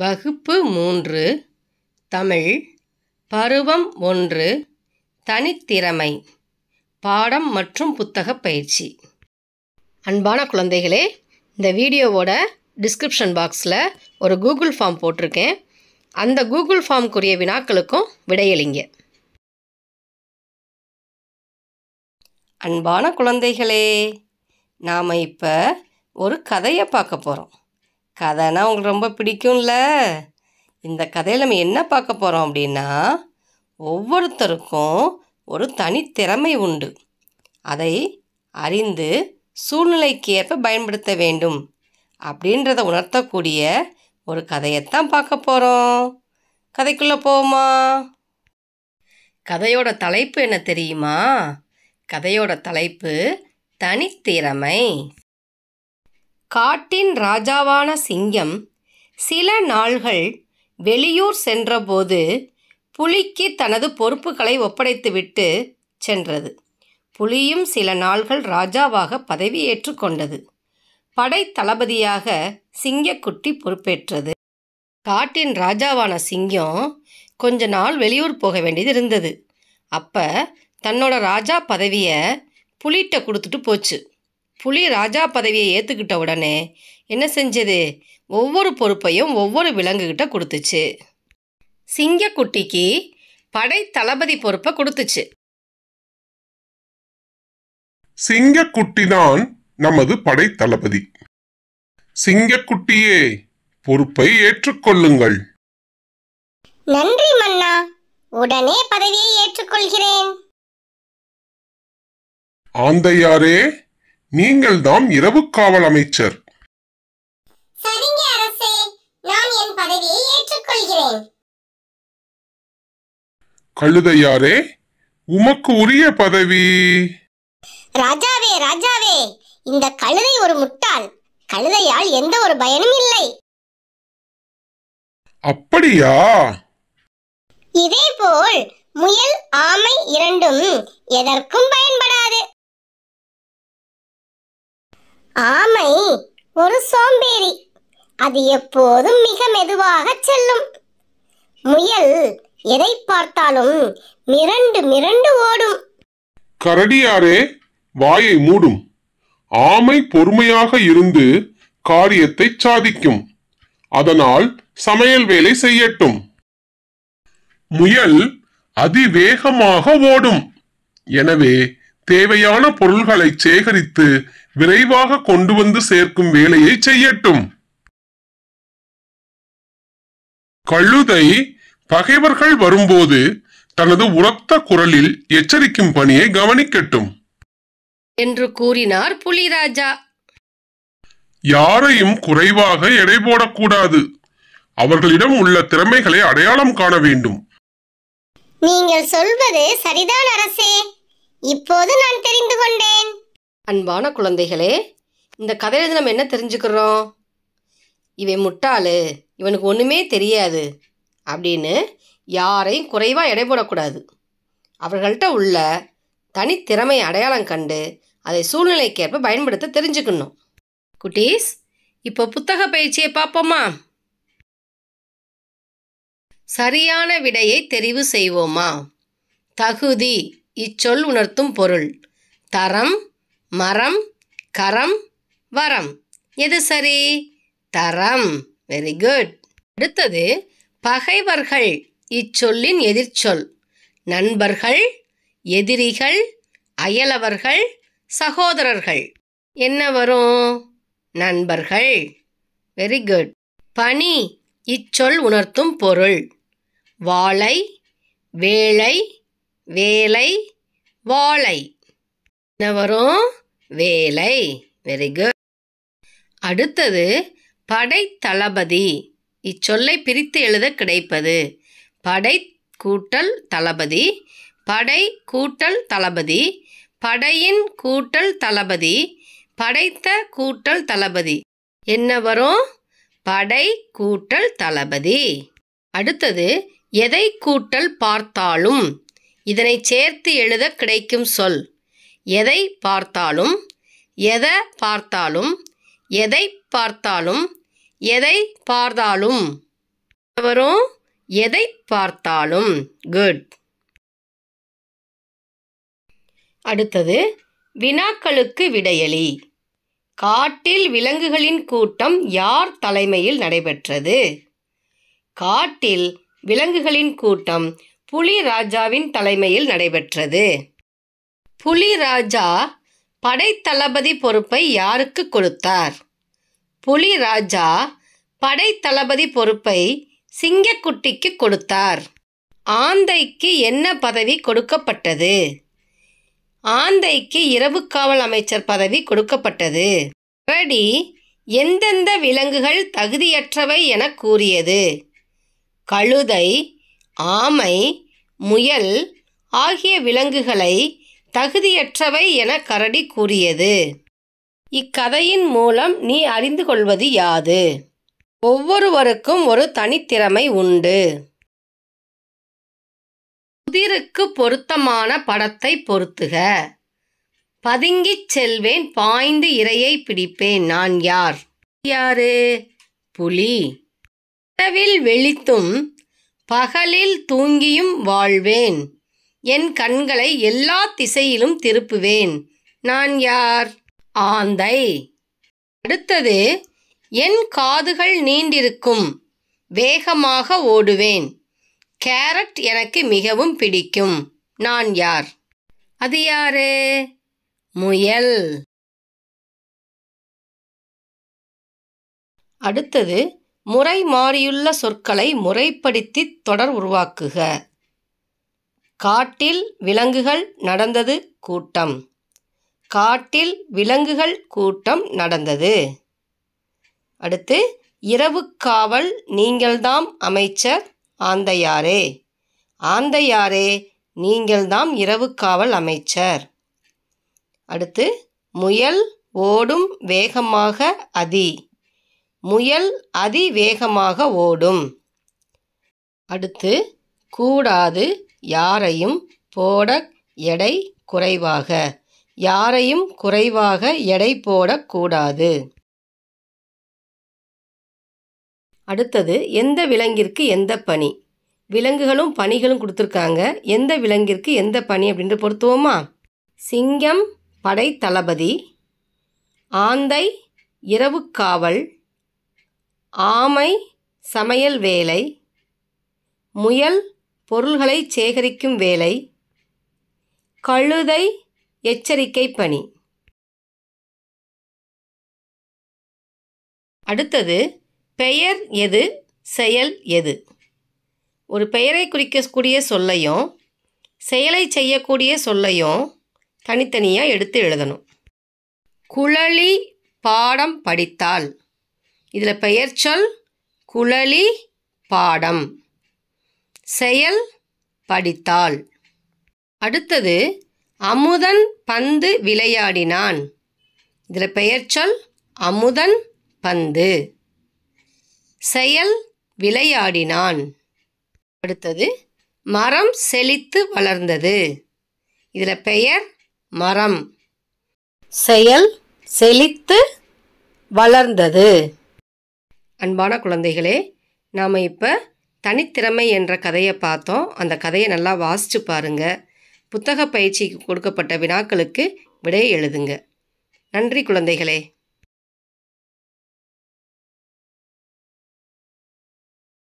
வகுப்பு மூன்று தமிழ் பருவம் ஒன்று தனித்திறமை பாடம் மற்றும் புத்தக பயிற்சி அன்பான குழந்தைகளே இந்த வீடியோவோட டிஸ்கிரிப்ஷன் பாக்ஸில் ஒரு கூகுள் ஃபார்ம் போட்டிருக்கேன் அந்த கூகுள் ஃபார்ம்க்குரிய வினாக்களுக்கும் விடையளிங்க அன்பான குழந்தைகளே நாம் இப்போ ஒரு கதையை பார்க்க போகிறோம் கதைனா உங்களுக்கு ரொம்ப பிடிக்கும்ல இந்த கதையில் நம்ம என்ன பார்க்க போகிறோம் அப்படின்னா ஒவ்வொருத்தருக்கும் ஒரு தனித்திறமை உண்டு அதை அறிந்து சூழ்நிலைக்கு ஏற்ப பயன்படுத்த வேண்டும் அப்படின்றத உணர்த்தக்கூடிய ஒரு கதையைத்தான் பார்க்க போகிறோம் கதைக்குள்ளே போவோமா கதையோட தலைப்பு என்ன தெரியுமா கதையோட தலைப்பு தனித்திறமை காட்டின் ராஜாவான சிங்கம் சில நாள்கள் வெளியூர் சென்றபோது புலிக்கு தனது பொறுப்புகளை ஒப்படைத்துவிட்டு சென்றது புலியும் சில நாள்கள் ராஜாவாக பதவியேற்று கொண்டது படை தளபதியாக சிங்கக்குட்டி பொறுப்பேற்றது காட்டின் ராஜாவான சிங்கம் கொஞ்ச நாள் வெளியூர் போக வேண்டியது இருந்தது அப்போ தன்னோட ராஜா பதவியை புலிகிட்ட கொடுத்துட்டு போச்சு புலி ராஜா பதவியை ஏற்றுக்கிட்ட உடனே என்ன செஞ்சது ஒவ்வொரு பொறுப்பையும் ஒவ்வொரு விலங்குகிட்ட கொடுத்துச்சு சிங்கக்குட்டிக்கு படை தளபதி பொறுப்பை கொடுத்துச்சு சிங்கக்குட்டி தான் நமது படை தளபதி சிங்கக்குட்டியே பொறுப்பை ஏற்றுக்கொள்ளுங்கள் நன்றி மன்னா உடனே பதவியை ஏற்றுக்கொள்கிறேன் ஆந்தையாரே நீங்கள் தாம் இரவு காவல் அமைச்சர் சரிங்க நான் கழுதையாரே உமக்கு உரிய பதவி ராஜாவே ராஜாவே இந்த கழுதை ஒரு முட்டாள் கழுதையால் எந்த ஒரு பயனும் இல்லை அப்படியா இதே போல் முயல் ஆமை இரண்டும் எதற்கும் பயன்படும் ஆமை ஒரு சோம்பேறி அது எப்போதும் மிக மெதுவாக செல்லும் முயல் எதை பார்த்தாலும் மிரண்டு மிரண்டு ஓடும் கரடியாரே வாயை மூடும் ஆமை பொறுமையாக இருந்து காரியத்தை சாதிக்கும் அதனால் சமையல் வேலை செய்யட்டும் முயல் அதிவேகமாக ஓடும் எனவே தேவையான பொருள்களை சேகரித்து விரைவாக கொண்டு வந்து சேர்க்கும் வேலையை செய்யட்டும் கழுதை பகைவர்கள் வரும்போது தனது உரத்த குரலில் எச்சரிக்கும் பணியை கவனிக்கட்டும் என்று கூறினார் புலிராஜா யாரையும் குறைவாக எடை போடக்கூடாது அவர்களிடம் உள்ள திறமைகளை அடையாளம் காண வேண்டும் நீங்கள் சொல்வது சரிதான் அரசே இப்போது நான் தெரிந்து அன்பான குழந்தைகளே இந்த கதையில நம்ம என்ன தெரிஞ்சுக்கிறோம் இவன் முட்டாளு இவனுக்கு ஒன்றுமே தெரியாது அப்படின்னு யாரையும் குறைவாக எடை போடக்கூடாது அவர்கள்ட்ட உள்ள தனித்திறமை அடையாளம் கண்டு அதை சூழ்நிலைக்கேற்ப பயன்படுத்த தெரிஞ்சுக்கணும் குட்டீஸ் இப்போ புத்தக பயிற்சியை பார்ப்போமா சரியான விடையை தெரிவு செய்வோமா தகுதி இச்சொல் உணர்த்தும் பொருள் தரம் மரம் கரம் வரம் எது சரி தரம் வெரி குட் அடுத்தது பகைவர்கள் இச்சொல்லின் எதிர்ச்சொல் நண்பர்கள் எதிரிகள் அயலவர்கள் சகோதரர்கள் என்ன வரும் நண்பர்கள் வெரி குட் பனி இச்சொல் உணர்த்தும் பொருள் வாழை வேலை வேலை வாழை என்ன வரும் வேலை வெரி குட் அடுத்தது படைத்தளபதி இச்சொல்லை பிரித்து எழுத கிடைப்பது படை கூட்டல் தளபதி படை கூட்டல் தளபதி படையின் கூட்டல் தளபதி படைத்த கூட்டல் தளபதி என்ன வரும் படை கூட்டல் தளபதி அடுத்தது எதை கூட்டல் பார்த்தாலும் இதனை சேர்த்து எழுத கிடைக்கும் சொல் எதை பார்த்தாலும் எதை பார்த்தாலும் எதை பார்த்தாலும் எதை பார்த்தாலும் வரும் எதை பார்த்தாலும் குட் அடுத்தது வினாக்களுக்கு விடையளி காட்டில் விலங்குகளின் கூட்டம் யார் தலைமையில் நடைபெற்றது காட்டில் விலங்குகளின் கூட்டம் புலி ராஜாவின் தலைமையில் நடைபெற்றது புலிராஜா படைத்தளபதி பொறுப்பை யாருக்கு கொடுத்தார் புலிராஜா படைத்தளபதி பொறுப்பை சிங்கக்குட்டிக்கு கொடுத்தார் ஆந்தைக்கு என்ன பதவி கொடுக்கப்பட்டது ஆந்தைக்கு இரவு காவல் அமைச்சர் பதவி கொடுக்கப்பட்டது கரடி எந்தெந்த விலங்குகள் தகுதியற்றவை என கூறியது கழுதை ஆமை முயல் ஆகிய விலங்குகளை தகுதியற்றவை என கரடி கூறியது இக்கதையின் மூலம் நீ அறிந்து கொள்வது யாது ஒவ்வொருவருக்கும் ஒரு தனித்திறமை உண்டு புதிருக்கு பொருத்தமான படத்தை பொருத்துக பதுங்கிச் செல்வேன் பாய்ந்து இரையை பிடிப்பேன் நான் யார் யாரு புலி இரவில் வெளித்தும் பகலில் தூங்கியும் வாழ்வேன் என் கண்களை எல்லா திசையிலும் திருப்புவேன் நான் யார் ஆந்தை அடுத்தது என் காதுகள் நீண்டிருக்கும் வேகமாக ஓடுவேன் கேரட் எனக்கு மிகவும் பிடிக்கும் நான் யார் அது யாரு முயல் அடுத்தது முறை மாறியுள்ள சொற்களை முறைப்படுத்தி தொடர் உருவாக்குக காட்டில் விலங்குகள் நடந்தது கூட்டம் காட்டில் விலங்குகள் கூட்டம் நடந்தது அடுத்து இரவு காவல் நீங்கள்தாம் அமைச்சர் ஆந்தையாரே ஆந்தையாரே நீங்கள்தாம் இரவு காவல் அமைச்சர் அடுத்து முயல் ஓடும் வேகமாக அதி முயல் அதிவேகமாக ஓடும் அடுத்து கூடாது யாரையும் போட எடை குறைவாக யாரையும் குறைவாக எடை போடக்கூடாது அடுத்தது எந்த விலங்கிற்கு எந்த பணி விலங்குகளும் பணிகளும் கொடுத்துருக்காங்க எந்த விலங்கிற்கு எந்த பணி அப்படின்ற பொருத்துவோமா சிங்கம் படை தளபதி ஆந்தை இரவு காவல் ஆமை சமையல் வேலை முயல் பொருள்களை சேகரிக்கும் வேலை கழுதை எச்சரிக்கை பணி அடுத்தது பெயர் எது செயல் எது ஒரு பெயரை குறிக்கக்கூடிய சொல்லையும் செயலை செய்யக்கூடிய சொல்லையும் தனித்தனியாக எடுத்து எழுதணும் குழலி பாடம் படித்தால் இதில் பெயர் சொல் குழலி பாடம் செயல் படித்தாள் அடுத்தது அமுதன் பந்து விளையாடினான் இதில் பெயர்ச்சொல் அமுதன் பந்து செயல் விளையாடினான் அடுத்தது மரம் செழித்து வளர்ந்தது இதில் பெயர் மரம் செயல் செழித்து வளர்ந்தது அன்பான குழந்தைகளே நாம் இப்போ தனித்திறமை என்ற கதையை பார்த்தோம் அந்த கதையை நல்லா வாசித்து பாருங்கள் புத்தக பயிற்சிக்கு கொடுக்கப்பட்ட வினாக்களுக்கு விடையை எழுதுங்க நன்றி குழந்தைகளே